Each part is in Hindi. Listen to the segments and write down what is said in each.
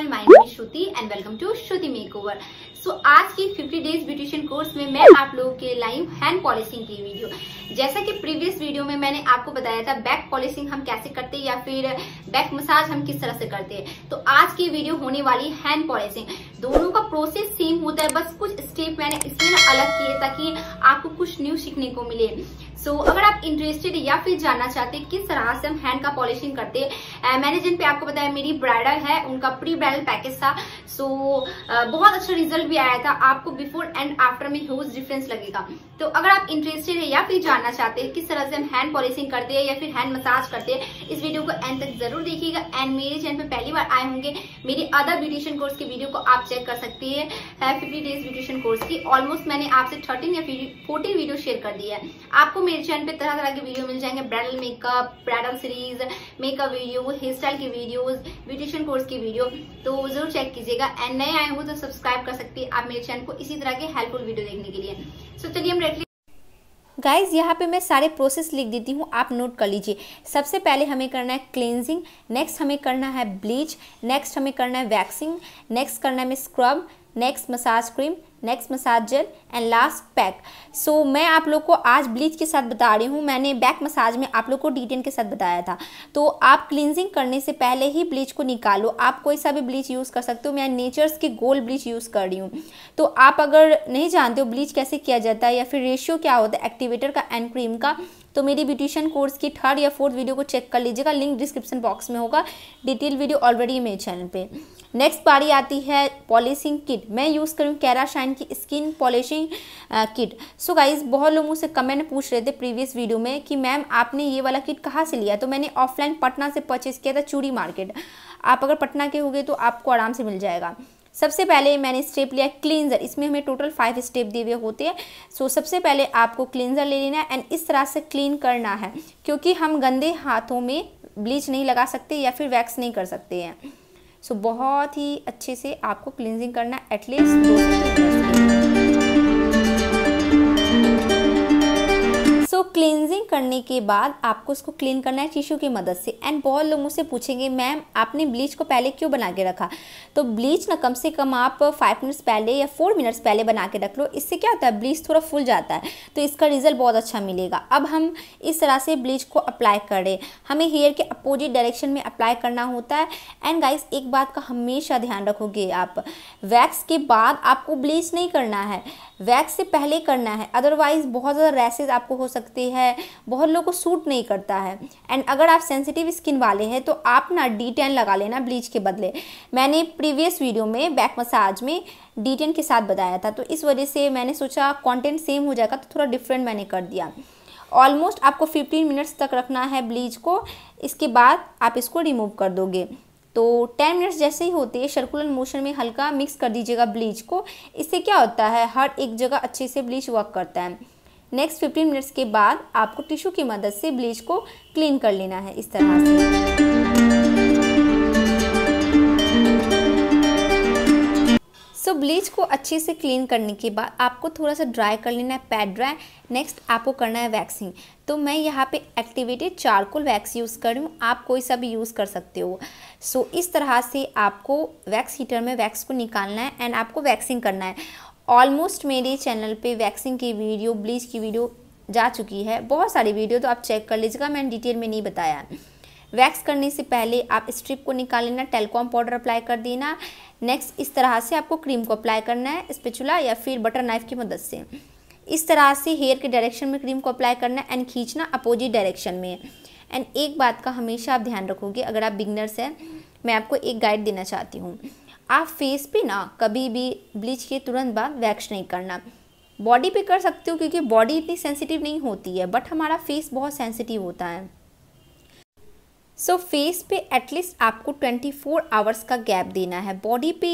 channel my name Shruti and welcome to Shruti makeover so आज की 50 डेज ब्यूटिशियन कोर्स में मैं आप लोगों के लाइव हैंड पॉलिशिंग की वीडियो जैसा कि प्रीवियस वीडियो में मैंने आपको बताया था बैक पॉलिशिंग हम कैसे करते हैं या फिर बैक मसाज हम किस तरह से करते हैं तो आज की वीडियो होने वाली हैंड पॉलिशिंग दोनों का प्रोसेस सेम होता है बस कुछ स्टेप मैंने इसमें अलग किए ताकि आपको कुछ न्यू सीखने को मिले सो so, अगर आप इंटरेस्टेड या फिर जानना चाहते हैं किस तरह से हम हैंड का पॉलिशिंग करते हैं मैंने जिन पे आपको बताया मेरी ब्राइडल है उनका प्री ब्राइडल पैकेज था सो so, uh, बहुत अच्छा रिजल्ट भी आया था आपको बिफोर एंड आफ्टर में ह्यूज डिफरेंस लगेगा तो अगर आप इंटरेस्टेड है या फिर जानना चाहते हैं किस तरह से हम हैंड पॉलिशिंग करते हैं या फिर हैंड मसाज करते हैं इस वीडियो को एंड तक जरूर देखिएगा एंड मेरे चैनल पर पहली बार आए होंगे मेरे अदर ब्यूटिशियन कोर्स की वीडियो को आप चेक कर सकती है फिफ्टी डेज ब्यूटिशियन कोर्स की ऑलमोस्ट मैंने आपसे थर्टीन या फोर्टीन वीडियो शेयर कर दी है आपको मेरे चैनल पर तरह तरह के वीडियो मिल जाएंगे bridal makeup bridal series makeup video hair style की वीडियो ब्यूटिशियन कोर्स की वीडियो तो जरूर चेक कीजिएगा करिएगा एंड नए आए हो तो सब्सक्राइब कर सकती है आप मेरे चैनल को इसी तरह के हेल्पफुल वीडियो देखने के लिए सो चलिए हम डायरेक्टली गाइज यहाँ पे मैं सारे प्रोसेस लिख देती हूँ आप नोट कर लीजिए सबसे पहले हमें करना है क्लेंजिंग नेक्स्ट हमें करना है ब्लीच नेक्स्ट हमें करना है वैक्सिंग नेक्स्ट करना है हमें scrub next massage cream next massage gel and last pack so मैं आप लोग को आज ब्लीच के साथ बता रही हूँ मैंने बैक मसाज में आप लोग को डिटेन के साथ बताया था तो आप क्लिनजिंग करने से पहले ही ब्लीच को निकालो आप कोई सा भी ब्लीच यूज़ कर सकते हो मैं नेचर्स की गोल्ड ब्लीच यूज़ कर रही हूँ तो आप अगर नहीं जानते हो ब्लीच कैसे किया जाता है या फिर रेशियो क्या होता है एक्टिवेटर का एंड क्रीम का तो मेरी ब्यूटिशियन कोर्स की थर्ड या फोर्थ वीडियो को चेक कर लीजिएगा लिंक डिस्क्रिप्शन बॉक्स में होगा डिटेल वीडियो ऑलरेडी मेरे चैनल पे नेक्स्ट बारी आती है पॉलिशिंग किट मैं यूज़ करूँ कैरा शाइन की skin polishing kit so guys बहुत लोग मुझसे कमेंट पूछ रहे थे प्रीवियस वीडियो में कि मैम आपने ये वाला किट कहाँ से लिया तो मैंने ऑफलाइन पटना से परचेज़ किया था चूड़ी मार्केट आप अगर पटना के होगे तो आपको आराम से मिल जाएगा सबसे पहले मैंने स्टेप लिया क्लींजर इसमें हमें टोटल फाइव स्टेप दिए हुए होते हैं सो so, सबसे पहले आपको क्लींजर ले लेना है एंड इस तरह से क्लीन करना है क्योंकि हम गंदे हाथों में ब्लीच नहीं लगा सकते या फिर वैक्स नहीं कर सकते हैं सो so, बहुत ही अच्छे से आपको क्लिनजिंग करना एटलीस्ट दो क्लिनजिंग करने के बाद आपको उसको क्लीन करना है टिश्यू की मदद से एंड बहुत लोग मुझसे पूछेंगे मैम आपने ब्लीच को पहले क्यों बना के रखा तो ब्लीच ना कम से कम आप फाइव मिनट्स पहले या फोर मिनट्स पहले बना के रख लो इससे क्या होता है ब्लीच थोड़ा फुल जाता है तो इसका रिजल्ट बहुत अच्छा मिलेगा अब हम इस तरह से ब्लीच को अप्लाई करें हमें हेयर के अपोजिट डायरेक्शन में अप्लाई करना होता है एंड गाइस एक बात का हमेशा ध्यान रखोगे आप वैक्स के बाद आपको ब्लीच नहीं करना है वैक्स से पहले करना है अदरवाइज़ बहुत ज़्यादा रैसेज आपको हो सकती है बहुत लोग को सूट नहीं करता है एंड अगर आप सेंसिटिव स्किन वाले हैं तो आप ना डी टेन लगा लेना ब्लीच के बदले मैंने प्रीवियस वीडियो में बैक मसाज में डी टेन के साथ बताया था तो इस वजह से मैंने सोचा कॉन्टेंट सेम हो जाएगा तो थोड़ा डिफरेंट मैंने कर दिया ऑलमोस्ट आपको 15 मिनट्स तक रखना है ब्लीच को इसके बाद आप इसको रिमूव कर दोगे तो 10 मिनट्स जैसे ही होते हैं सर्कुलर मोशन में हल्का मिक्स कर दीजिएगा ब्लीच को इससे क्या होता है हर एक जगह अच्छे से ब्लीच वर्क करता है नेक्स्ट फिफ्टीन मिनट्स के बाद आपको टिश्यू की मदद से ब्लीच को क्लीन कर लेना है इस तरह से फ्रिज को अच्छे से क्लीन करने के बाद आपको थोड़ा सा ड्राई कर लेना है पैड ड्राई नेक्स्ट आपको करना है वैक्सिंग तो मैं यहाँ पे एक्टिवेटेड चारकोल वैक्स यूज़ कर रही हूँ आप कोई सा भी यूज़ कर सकते हो सो इस तरह से आपको वैक्स हीटर में वैक्स को निकालना है एंड आपको वैक्सिंग करना है ऑलमोस्ट मेरे चैनल पर वैक्सिंग की वीडियो ब्लीच की वीडियो जा चुकी है बहुत सारी वीडियो तो आप चेक कर लीजिएगा मैंने डिटेल में नहीं बताया वैक्स करने से पहले आप स्ट्रिप को निकाल लेना टेलकॉम पाउडर अप्लाई कर देना नेक्स्ट इस तरह से आपको क्रीम को अप्लाई करना है स्पेचुला या फिर बटर नाइफ की मदद से इस तरह से हेयर के डायरेक्शन में क्रीम को अप्लाई करना है एंड खींचना अपोजिट डायरेक्शन में एंड एक बात का हमेशा आप ध्यान रखोगे अगर आप बिगनर्स हैं मैं आपको एक गाइड देना चाहती हूँ आप फेस पे ना कभी भी ब्लीच के तुरंत बाद वैक्स नहीं करना बॉडी पे कर सकते हो क्योंकि बॉडी इतनी सेंसिटिव नहीं होती है बट हमारा फेस बहुत सेंसिटिव होता है सो so, फेस पे एटलीस्ट आपको 24 फोर आवर्स का गैप देना है बॉडी पे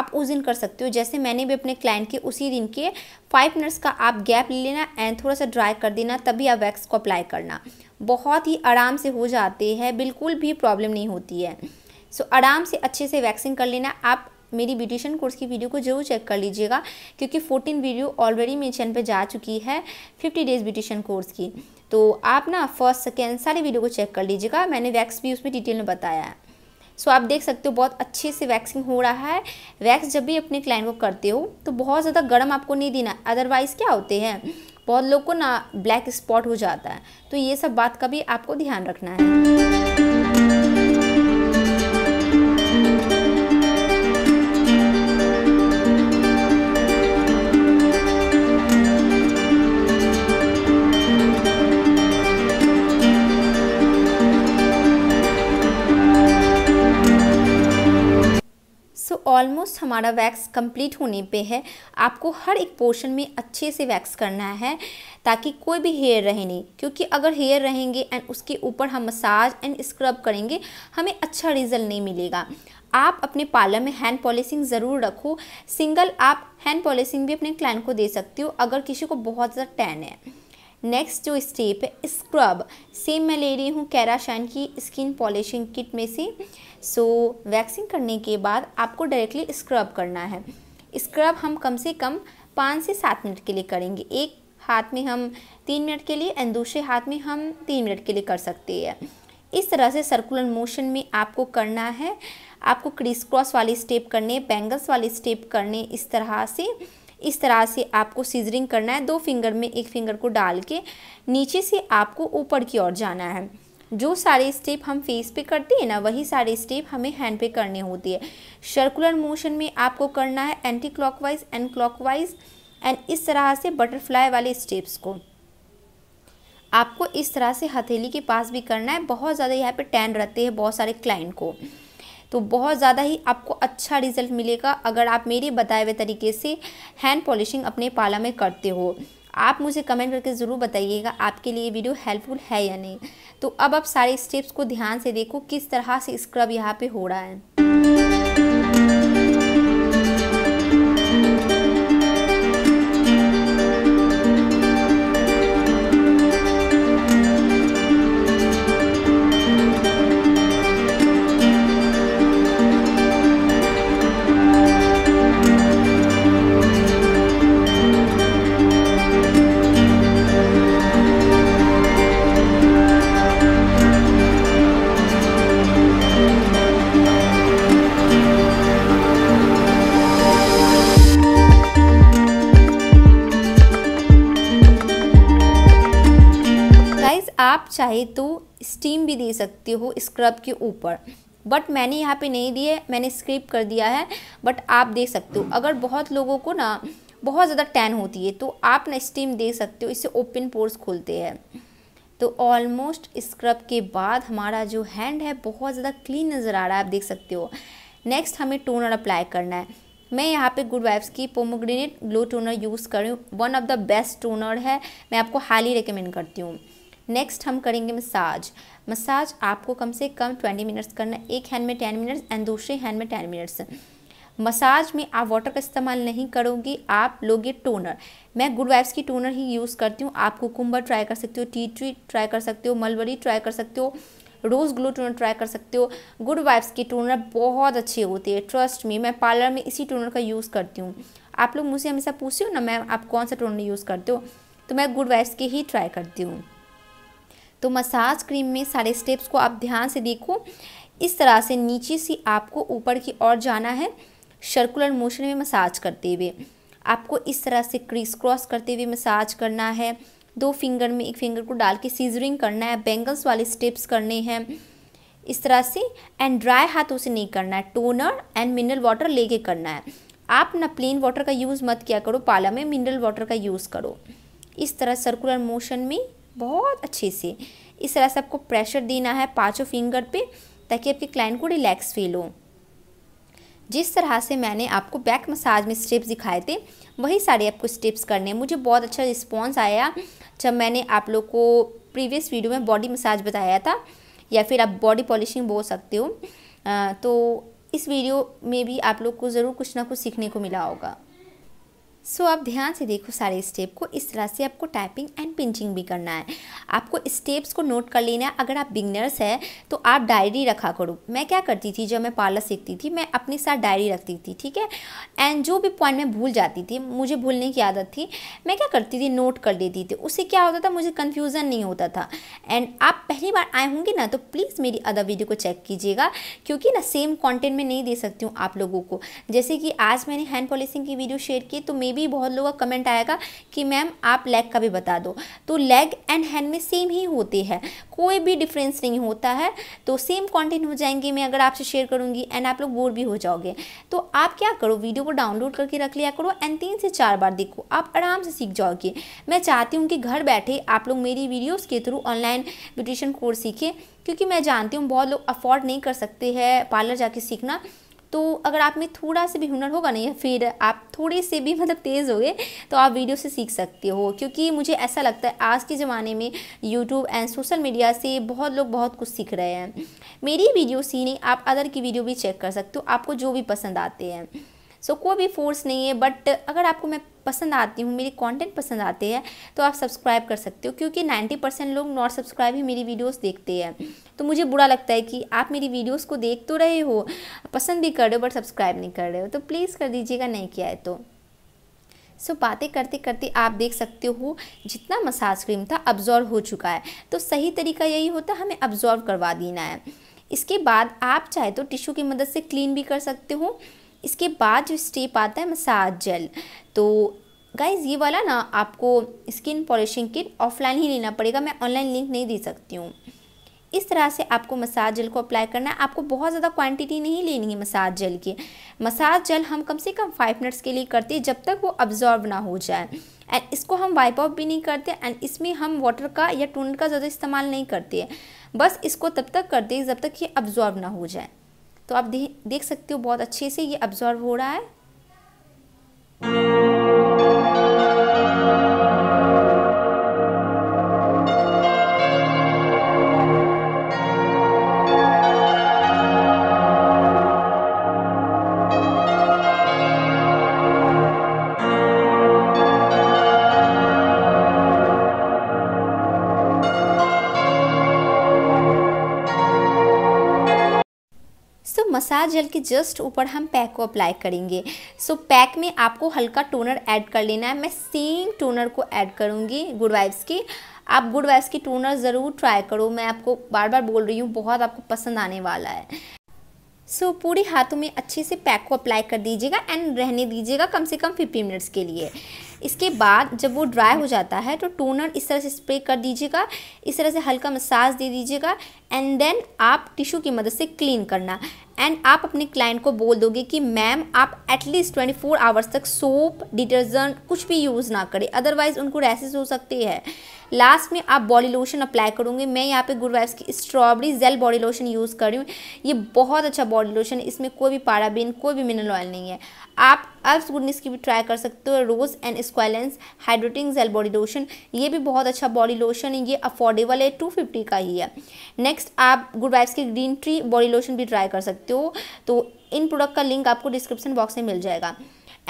आप उस दिन कर सकते हो जैसे मैंने भी अपने क्लाइंट के उसी दिन के फाइव मिनट्स का आप गैप ले लेना एंड थोड़ा सा ड्राई कर देना तभी आप वैक्स को अप्लाई करना बहुत ही आराम से हो जाते हैं बिल्कुल भी प्रॉब्लम नहीं होती है सो so, आराम से अच्छे से वैक्सिंग कर लेना आप मेरी ब्यूटिशन कोर्स की वीडियो को जरूर चेक कर लीजिएगा क्योंकि 14 वीडियो ऑलरेडी मेरे चैनल पर जा चुकी है 50 डेज़ ब्यूटिशन कोर्स की तो आप ना फर्स्ट सेकेंड सारी वीडियो को चेक कर लीजिएगा मैंने वैक्स भी उसमें डिटेल में बताया है सो आप देख सकते हो बहुत अच्छे से वैक्सिंग हो रहा है वैक्स जब भी अपने क्लाइंट को करते हो तो बहुत ज़्यादा गर्म आपको नहीं देना अदरवाइज़ क्या होते हैं बहुत लोग को ना ब्लैक स्पॉट हो जाता है तो ये सब बात का भी आपको ध्यान रखना है हमारा वैक्स कंप्लीट होने पे है आपको हर एक पोर्शन में अच्छे से वैक्स करना है ताकि कोई भी हेयर रहे नहीं क्योंकि अगर हेयर रहेंगे एंड उसके ऊपर हम मसाज एंड स्क्रब करेंगे हमें अच्छा रिजल्ट नहीं मिलेगा आप अपने पार्लर में हैंड पॉलिशिंग ज़रूर रखो सिंगल आप हैंड पॉलिशिंग भी अपने क्लाइंट को दे सकते हो अगर किसी को बहुत ज़्यादा टैन है नेक्स्ट जो स्टेप है स्क्रब सेम मैं ले रही हूँ कैराशाइन की स्किन पॉलिशिंग किट में से सो so, वैक्सिंग करने के बाद आपको डायरेक्टली स्क्रब करना है स्क्रब हम कम से कम पाँच से सात मिनट के लिए करेंगे एक हाथ में हम तीन मिनट के लिए एंड दूसरे हाथ में हम तीन मिनट के लिए कर सकते हैं इस तरह से सर्कुलर मोशन में आपको करना है आपको क्रिस क्रॉस वाली स्टेप करने बैंगल्स वाले स्टेप करने इस तरह से इस तरह से आपको सीजरिंग करना है दो फिंगर में एक फिंगर को डाल के नीचे से आपको ऊपर की ओर जाना है जो सारे स्टेप हम फेस पे करते हैं ना वही सारे स्टेप हमें हैंड पे करने होते हैं सर्कुलर मोशन में आपको करना है anti clockwise and clockwise and इस तरह से बटरफ्लाई वाले स्टेप्स को आपको इस तरह से हथेली के पास भी करना है बहुत ज़्यादा यहाँ पे टैन रहते हैं बहुत सारे क्लाइंट को तो बहुत ज़्यादा ही आपको अच्छा रिजल्ट मिलेगा अगर आप मेरे बताए हुए तरीके से हैंड पॉलिशिंग अपने पाला में करते हो आप मुझे कमेंट करके ज़रूर बताइएगा आपके लिए वीडियो हेल्पफुल है या नहीं तो अब आप सारे स्टेप्स को ध्यान से देखो किस तरह से स्क्रब यहाँ पर हो रहा है चाहे तो स्टीम भी दे सकते हो स्क्रब के ऊपर बट मैंने यहाँ पे नहीं दिए मैंने स्क्रिप कर दिया है बट आप देख सकते हो अगर बहुत लोगों को ना बहुत ज़्यादा टैन होती है तो आप ना स्टीम दे सकते हो इससे ओपन पोर्स खुलते हैं तो ऑलमोस्ट स्क्रब के बाद हमारा जो हैंड है बहुत ज़्यादा क्लीन नज़र आ रहा है आप देख सकते हो नेक्स्ट हमें टोनर अप्लाई करना है मैं यहाँ पे गुड वाइब्स की पोमोग्रेनेट ग्लो टोनर यूज़ कर रही हूँ one of the best toner है मैं आपको हाईली रिकमेंड करती हूँ नेक्स्ट हम करेंगे मसाज मसाज आपको कम से कम ट्वेंटी मिनट्स करना एक हैंड में टेन मिनट्स एंड दूसरे हैंड में टेन मिनट्स मसाज में आप वाटर का इस्तेमाल नहीं करोगे आप लोगे टोनर मैं गुड वाइब्स की टोनर ही यूज़ करती हूँ आप कुकुम्बर ट्राई कर सकते हो टी ट्री ट्राई कर सकते हो मलबरी ट्राई कर सकते हो रोज़ ग्लो टोनर ट्राई कर सकते हो गुड वाइब्स के टोनर बहुत अच्छे होते हैं ट्रस्ट में मैं पार्लर में इसी टोनर का यूज़ करती हूँ आप लोग मुझसे हमेशा पूछते हो ना मैम आप कौन सा टोनर यूज़ करते हो तो मैं गुड वाइब्स के ही ट्राई करती हूँ तो मसाज क्रीम में सारे स्टेप्स को आप ध्यान से देखो इस तरह से नीचे से आपको ऊपर की ओर जाना है सर्कुलर मोशन में मसाज करते हुए आपको इस तरह से क्रीस क्रॉस करते हुए मसाज करना है दो फिंगर में एक फिंगर को डाल के सीजरिंग करना है बैंगल्स वाले स्टेप्स करने हैं इस तरह से एंड ड्राई हाथों से नहीं करना है टोनर एंड मिनरल वाटर लेके करना है आप ना प्लेन वाटर का यूज़ मत किया करो पाला में मिनरल वाटर का यूज़ करो इस तरह सर्कुलर मोशन में बहुत अच्छे से इस तरह से आपको प्रेशर देना है पाँचों फिंगर पे ताकि आपके क्लाइंट को रिलैक्स फील हो जिस तरह से मैंने आपको बैक मसाज में स्टेप्स दिखाए थे वही सारे आपको स्टेप्स करने मुझे बहुत अच्छा रिस्पॉन्स आया जब मैंने आप लोग को प्रीवियस वीडियो में बॉडी मसाज बताया था या फिर आप बॉडी पॉलिशिंग बोल सकते हो तो इस वीडियो में भी आप लोग को ज़रूर कुछ ना कुछ सीखने को मिला होगा सो so, आप ध्यान से देखो सारे स्टेप को इस तरह से आपको टाइपिंग एंड पिंचिंग भी करना है आपको स्टेप्स को नोट कर लेना है अगर आप बिगनर्स हैं तो आप डायरी रखा करो मैं क्या करती थी जब मैं पार्लर सीखती थी मैं अपने साथ डायरी रखती थी ठीक है एंड जो भी पॉइंट मैं भूल जाती थी मुझे भूलने की आदत थी मैं क्या करती थी नोट कर लेती थी उससे क्या होता था मुझे कन्फ्यूज़न नहीं होता था एंड आप पहली बार आए होंगे ना तो प्लीज़ मेरी अदर वीडियो को चेक कीजिएगा क्योंकि ना सेम कॉन्टेंट में नहीं दे सकती हूँ आप लोगों को जैसे कि आज मैंने हैंड पॉलिसिंग की वीडियो शेयर की तो मे बी बहुत लोगों का कमेंट आएगा कि मैम आप लेग का भी बता दो तो लेग एंड हैंड में में सेम ही होते हैं कोई भी डिफरेंस नहीं होता है तो सेम कंटेंट हो जाएंगे मैं अगर आपसे शेयर करूंगी एंड आप लोग बोर भी हो जाओगे तो आप क्या करो वीडियो को डाउनलोड करके रख लिया करो एंड तीन से चार बार देखो आप आराम से सीख जाओगे मैं चाहती हूँ कि घर बैठे आप लोग मेरी वीडियोज़ के थ्रू ऑनलाइन ब्यूटिशन कोर्स सीखें क्योंकि मैं जानती हूँ बहुत लोग अफोर्ड नहीं कर सकते हैं पार्लर जाके सीखना तो अगर आप में थोड़ा सा भी हुनर होगा ना या फिर आप थोड़े से भी मतलब तेज़ होगे तो आप वीडियो से सीख सकते हो क्योंकि मुझे ऐसा लगता है आज के ज़माने में यूट्यूब एंड सोशल मीडिया से बहुत लोग बहुत कुछ सीख रहे हैं मेरी वीडियो ही नहीं आप अदर की वीडियो भी चेक कर सकते हो आपको जो भी पसंद आते हैं सो so, कोई भी फोर्स नहीं है बट अगर आपको मैं पसंद आती हूँ मेरी कंटेंट पसंद आते हैं तो आप सब्सक्राइब कर सकते हो क्योंकि 90 परसेंट लोग नॉट सब्सक्राइब ही मेरी वीडियोस देखते हैं तो मुझे बुरा लगता है कि आप मेरी वीडियोस को देख तो रहे हो पसंद भी कर रहे हो बट सब्सक्राइब नहीं कर रहे हो तो प्लीज़ कर दीजिएगा नहीं किया है तो सो so, बातें करते करते आप देख सकते हो जितना मसाज क्रीम था अब्जॉर्व हो चुका है तो सही तरीका यही होता है हमें अब्जॉर्व करवा देना है इसके बाद आप चाहे तो टिश्यू की मदद से क्लीन भी कर सकते हो इसके बाद जो स्टेप आता है मसाज जेल तो गाइज ये वाला ना आपको स्किन पॉलिशिंग किट ऑफलाइन ही लेना पड़ेगा मैं ऑनलाइन लिंक नहीं दे सकती हूँ इस तरह से आपको मसाज जेल को अप्लाई करना है आपको बहुत ज़्यादा क्वांटिटी नहीं लेनी है मसाज जेल की मसाज जेल हम कम से कम फाइव मिनट्स के लिए करते हैं जब तक वो अब्जॉर्ब ना हो जाए एंड इसको हम वाइप ऑफ भी नहीं करते एंड इसमें हम वाटर का या टून का ज़्यादा इस्तेमाल नहीं करते बस इसको तब तक करते जब तक ये अब्जॉर्ब ना हो जाए तो आप दे, देख सकते हो बहुत अच्छे से ये अब्जॉर्व हो रहा है मसाज जेल के जस्ट ऊपर हम पैक को अप्लाई करेंगे सो so, पैक में आपको हल्का टोनर ऐड कर लेना है मैं सेम टोनर को ऐड करूँगी गुड वाइब्स की आप गुड वाइब्स की टोनर ज़रूर ट्राई करो मैं आपको बार बार बोल रही हूँ बहुत आपको पसंद आने वाला है सो so, पूरे हाथों में अच्छे से पैक को अप्लाई कर दीजिएगा एंड रहने दीजिएगा कम से कम फिफ्टी मिनट्स के लिए इसके बाद जब वो ड्राई हो जाता है तो टोनर इस तरह से स्प्रे कर दीजिएगा इस तरह से हल्का मसाज दे दीजिएगा एंड देन आप टिश्यू की मदद से क्लीन करना एंड आप अपने क्लाइंट को बोल दोगे कि मैम आप एटलीस्ट ट्वेंटी फोर आवर्स तक सोप डिटर्जेंट कुछ भी यूज़ ना करें अदरवाइज़ उनको रैसेस हो सकती है लास्ट में आप बॉडी लोशन अप्लाई करूँगी मैं यहाँ पे गुड की strawberry gel body lotion use कर रही हूँ ये बहुत अच्छा बॉडी लोशन इसमें कोई भी पाराबीन कोई भी मिनरल ऑयल नहीं है आप अर्ब्स गुडनेस की भी ट्राई कर सकते हो rose and squalane hydrating gel body lotion ये भी बहुत अच्छा बॉडी लोशन है ये अफोर्डेबल है टू फिफ्टी का ही है नेक्स्ट आप गुड की ग्रीन ट्री बॉडी लोशन भी ट्राई कर सकते हो तो इन प्रोडक्ट का लिंक आपको डिस्क्रिप्शन बॉक्स में मिल जाएगा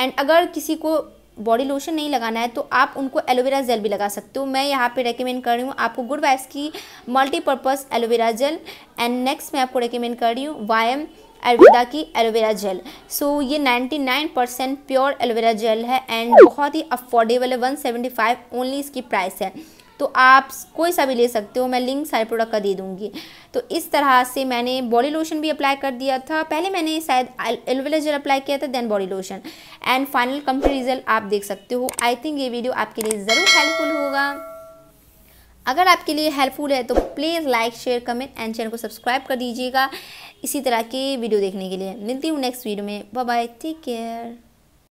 एंड अगर किसी को बॉडी लोशन नहीं लगाना है तो आप उनको एलोवेरा जेल भी लगा सकते हो मैं यहाँ पे रेकमेंड कर रही हूँ आपको गुड वाइफ्स की multipurpose aloe vera gel and next मैं आपको रेकमेंड कर रही हूँ वायम एलविदा की एलोवेरा जेल सो so, ये 99 परसेंट प्योर एलोवेरा जेल है एंड बहुत ही अफोर्डेबल है 175 ओनली इसकी प्राइस है तो आप कोई सा भी ले सकते हो मैं लिंक सारे प्रोडक्ट का दे दूँगी तो इस तरह से मैंने बॉडी लोशन भी अप्लाई कर दिया था पहले मैंने शायद एलोवेरा जेल अप्लाई किया था then body lotion and final complete result आप देख सकते हो आई थिंक ये वीडियो आपके लिए ज़रूर हेल्पफुल होगा अगर आपके लिए हेल्पफुल है तो please like share comment and channel को सब्सक्राइब कर दीजिएगा इसी तरह के वीडियो देखने के लिए मिलती हूँ नेक्स्ट वीडियो में बाय बाय टेक केयर